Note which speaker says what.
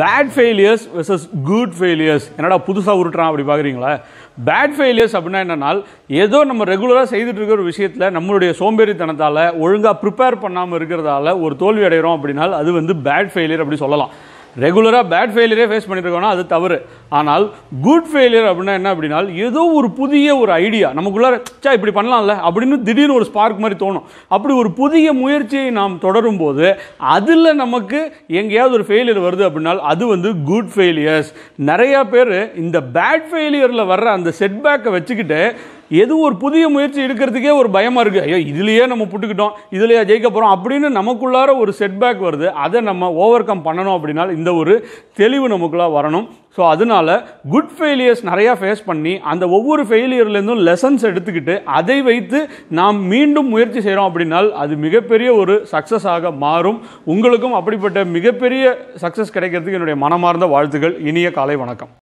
Speaker 1: bad failures versus good failures என்னடா புதுசாக உருட்டுறான் அப்படி பார்க்குறீங்களா பேட் ஃபெயிலியர்ஸ் அப்படின்னா என்னென்னா ஏதோ நம்ம ரெகுலராக செய்துட்டு இருக்கிற ஒரு விஷயத்தில் நம்மளுடைய சோம்பேறித்தனத்தால் ஒழுங்காக ப்ரிப்பேர் பண்ணாமல் இருக்கிறதால ஒரு தோல்வி அடைகிறோம் அப்படின்னா அது வந்து பேட் ஃபெயிலியர் அப்படி சொல்லலாம் ரெகுலராக பேட் ஃபெயிலியரே ஃபேஸ் பண்ணிட்டுருக்கோம்னா அது தவறு ஆனால் குட் ஃபெயிலியர் அப்படின்னா என்ன அப்படின்னா ஏதோ ஒரு புதிய ஒரு ஐடியா நமக்குள்ளார சா இப்படி பண்ணலாம்ல அப்படின்னு திடீர்னு ஒரு ஸ்பார்க் மாதிரி தோணும் அப்படி ஒரு புதிய முயற்சியை நாம் தொடரும் போது அதில் நமக்கு எங்கேயாவது ஒரு ஃபெயிலியர் வருது அப்படின்னா அது வந்து குட் ஃபெயிலியர்ஸ் நிறையா பேர் இந்த பேட் ஃபெயிலியரில் வர்ற அந்த செட்பேக்கை வச்சுக்கிட்டு எது ஒரு புதிய முயற்சி எடுக்கிறதுக்கே ஒரு பயமாக இருக்குது ஐயோ இதுலையே நம்ம புட்டுக்கிட்டோம் இதுலையே ஜெயிக்க போகிறோம் அப்படின்னு நமக்குள்ளார ஒரு செட்பேக் வருது அதை நம்ம ஓவர் கம் பண்ணணும் அப்படின்னால இந்த ஒரு தெளிவு நமக்குள்ளே வரணும் ஸோ அதனால் குட் ஃபெயிலியர்ஸ் நிறையா ஃபேஸ் பண்ணி அந்த ஒவ்வொரு ஃபெயிலியர்லேருந்தும் லெசன்ஸ் எடுத்துக்கிட்டு அதை வைத்து நாம் மீண்டும் முயற்சி செய்கிறோம் அப்படின்னால் அது மிகப்பெரிய ஒரு சக்ஸஸ் ஆக மாறும் உங்களுக்கும் அப்படிப்பட்ட மிகப்பெரிய சக்ஸஸ் கிடைக்கிறதுக்கு என்னுடைய மனமார்ந்த வாழ்த்துக்கள் இனிய காலை வணக்கம்